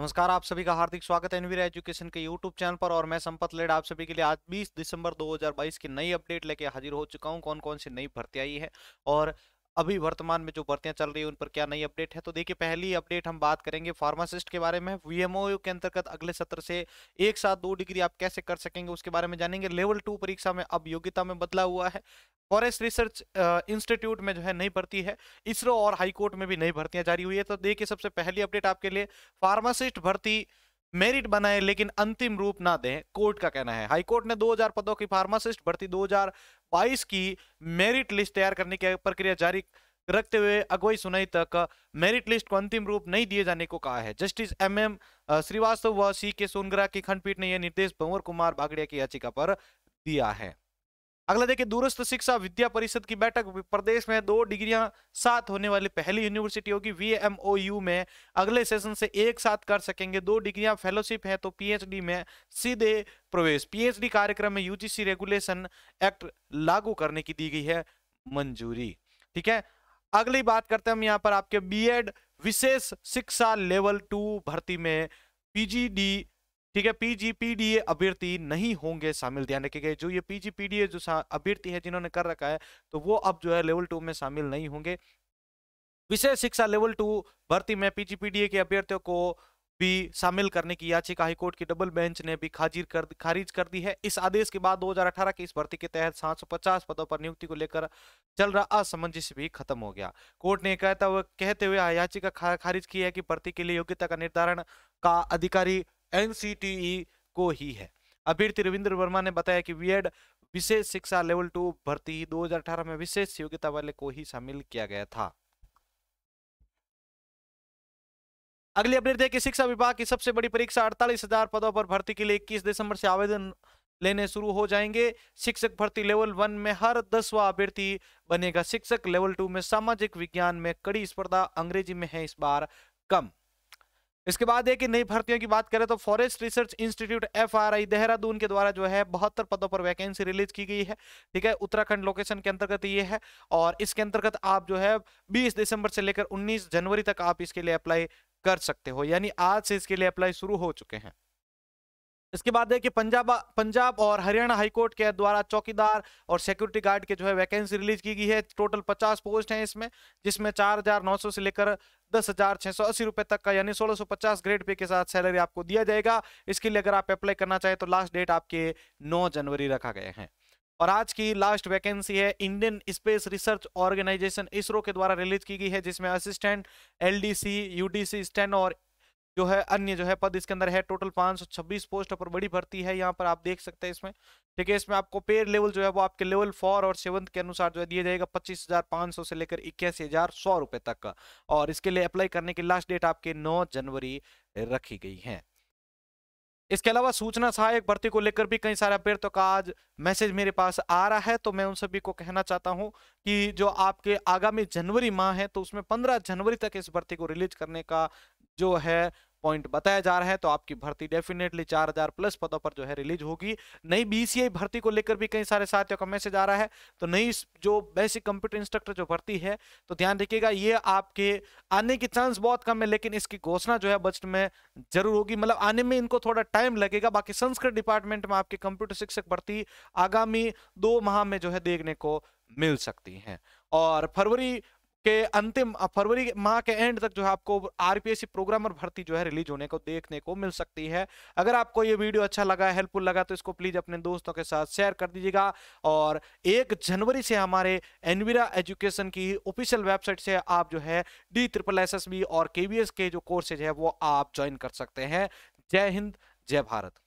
नमस्कार आप सभी का हार्दिक स्वागत है एनवीर एजुकेशन के यूट्यूब चैनल पर और मैं संपत लेड आप सभी के लिए आज 20 दिसंबर 2022 की नई अपडेट लेके हाजिर हो चुका हूं कौन कौन सी नई भर्ती आई है और अभी वर्तमान में जो भर्तियां चल रही है उन पर क्या नई अपडेट है तो देखिए पहली अपडेट हम बात करेंगे फार्मासिस्ट के बारे में वीएमओ के अंतर्गत अगले सत्र से एक साथ दो डिग्री आप कैसे कर सकेंगे उसके बारे में जानेंगे लेवल टू परीक्षा में अब योग्यता में बदला हुआ है फॉरेस्ट रिसर्च इंस्टीट्यूट में जो है नई भर्ती है इसरो और हाईकोर्ट में भी नई भर्तियां जारी हुई है तो देखिए सबसे पहली अपडेट आपके लिए फार्मासिस्ट भर्ती मेरिट बनाए लेकिन अंतिम रूप ना दें कोर्ट का कहना है कोर्ट ने 2000 पदों की फार्मासिस्ट भर्ती 2022 की मेरिट लिस्ट तैयार करने की प्रक्रिया जारी रखते हुए अगुवाई सुनाई तक मेरिट लिस्ट को अंतिम रूप नहीं दिए जाने को कहा है जस्टिस एम एम श्रीवास्तव व सी के सोनगरा की खंडपीठ ने यह निर्देश भंवर कुमार बागड़िया की याचिका पर दिया है अगला देखिए दूरस्थ शिक्षा विद्या परिषद की बैठक प्रदेश में दो डिग्रियां साथ होने वाली पहली यूनिवर्सिटी होगी वीएमओयू में अगले सेशन से एक साथ कर सकेंगे दो डिग्रियां फेलोशिप है तो पीएचडी में सीधे प्रवेश पीएचडी कार्यक्रम में यूजीसी रेगुलेशन एक्ट लागू करने की दी गई है मंजूरी ठीक है अगली बात करते हैं हम यहाँ पर आपके एड विशेष शिक्षा लेवल टू भर्ती में पीजीडी ठीक है पीजीपीडीए अभ्यर्थी नहीं होंगे शामिल ध्यान रखिएगा जो ये पीजीपीडीए जो अभ्यर्थी है जिन्होंने कर रखा है तो वो अब जो है लेवल टू में शामिल नहीं होंगे विशेष शिक्षा लेवल टू भर्ती में पीजीपीडीए के अभ्यर्थियों को भी शामिल करने की याचिका हाईकोर्ट की डबल बेंच ने भी खाजिर कर खारिज कर दी है इस आदेश के बाद 2018 के इस भर्ती के तहत 750 पदों पर नियुक्ति को लेकर चल रहा असमंजस भी खत्म हो गया कोर्ट ने कहता हुआ कहते हुए याचिका खारिज की है कि भर्ती के लिए योग्यता का निर्धारण का अधिकारी एन को ही है अभिरति रविंद्र वर्मा ने बताया कि बीएड विशेष शिक्षा लेवल टू भर्ती 2018 में विशेष योग्यता वाले को ही शामिल किया गया था अगली अपडेट देखिए शिक्षा विभाग की सबसे बड़ी परीक्षा अड़तालीस हजार पदों पर भर्ती के लिए इक्कीस दिसंबर से आवेदन लेने शुरू हो जाएंगे शिक्षक भर्ती लेवल वन में हर दसवा अभ्यर्थी बनेगा शिक्षक लेवल टू में सामाजिक विज्ञान में कड़ी स्पर्धा अंग्रेजी में है इस बार कम इसके बाद एक नई भर्तियों की बात करें तो forest research institute FRI Dehradun के द्वारा जो है बहत्तर पदों पर वैकेंसी रिलीज की गई है ठीक है उत्तराखंड लोकेशन के अंतर्गत ये है और इसके अंतर्गत आप जो है बीस दिसंबर से लेकर उन्नीस जनवरी तक आप इसके लिए अप्लाई कर सकते हो यानी आज से इसके लिए अप्लाई शुरू हो चुके हैं इसके बाद देखिए पंजाब पंजाब और हरियाणा हाईकोर्ट के द्वारा चौकीदार और सिक्योरिटी गार्ड के जो है वैकेंसी रिलीज की गई है टोटल 50 पोस्ट हैं इसमें जिसमें 4,900 से लेकर दस हजार छह सौ अस्सी रुपए तक का यानी सोलह सौ पचास ग्रेड पे के साथ सैलरी आपको दिया जाएगा इसके लिए अगर आप अप्लाई करना चाहें तो लास्ट डेट आपके नौ जनवरी रखा गया है और आज की लास्ट वैकेंसी है Indian space research organisation ISRO के द्वारा रिलीज की गई है जिसमें असिस्टेंट एलडीसी यूडीसी स्टेन और जो है अन्य जो है पद इसके अंदर है टोटल 526 पोस्ट पर बड़ी भर्ती है यहाँ पर आप देख सकते हैं इसमें ठीक है इसमें आपको पेयर लेवल जो है वो आपके लेवल फोर और सेवंथ के अनुसार जो है दिया जाएगा पच्चीस हजार पाँच सौ से लेकर इक्यासी हजार सौ रुपये तक का और इसके लिए अप्लाई करने की लास्ट डेट आपके नौ जनवरी रखी गई है इसके अलावा सूचना सहायक भर्ती को लेकर भी कई सारे अपडेट का आज मैसेज मेरे पास आ रहा है तो मैं उन सभी को कहना चाहता हूं कि जो आपके आगामी जनवरी माह है तो उसमें 15 जनवरी तक इस भर्ती को रिलीज करने का जो है पॉइंट बताया जा रहा है तो आपकी भर्ती डेफिनेटली 4000 प्लस पदों पर जो है रिलीज होगी नई बीसीआई भर्ती को लेकर भी कई सारे साथियों का मैसेज आ रहा है तो नई जो बेसिक कंप्यूटर इंस्ट्रक्टर जो भर्ती है तो ध्यान रखिएगा ये आपके आने की चांस बहुत कम है लेकिन इसकी घोषणा जो है बजट में जरूर होगी मतलब आने में इनको थोड़ा टाइम लगेगा बाकी संस्कृत डिपार्टमेंट में आपकी कंप्यूटर शिक्षक भर्ती आगामी दो माह में जो है देखने को मिल सकती है और फरवरी के अंतिम फरवरी माह के एंड तक जो है आपको आरपीएससी प्रोग्रामर भर्ती जो है रिलीज होने को देखने को मिल सकती है अगर आपको ये वीडियो अच्छा लगा हेल्पफुल लगा तो इसको प्लीज अपने दोस्तों के साथ शेयर कर दीजिएगा और एक जनवरी से हमारे एनविरा एजुकेशन की ऑफिशियल वेबसाइट से आप जो है डी ट्रिपल एस और के के जो कोर्सेज है वो आप ज्वाइन कर सकते हैं जय हिंद जय भारत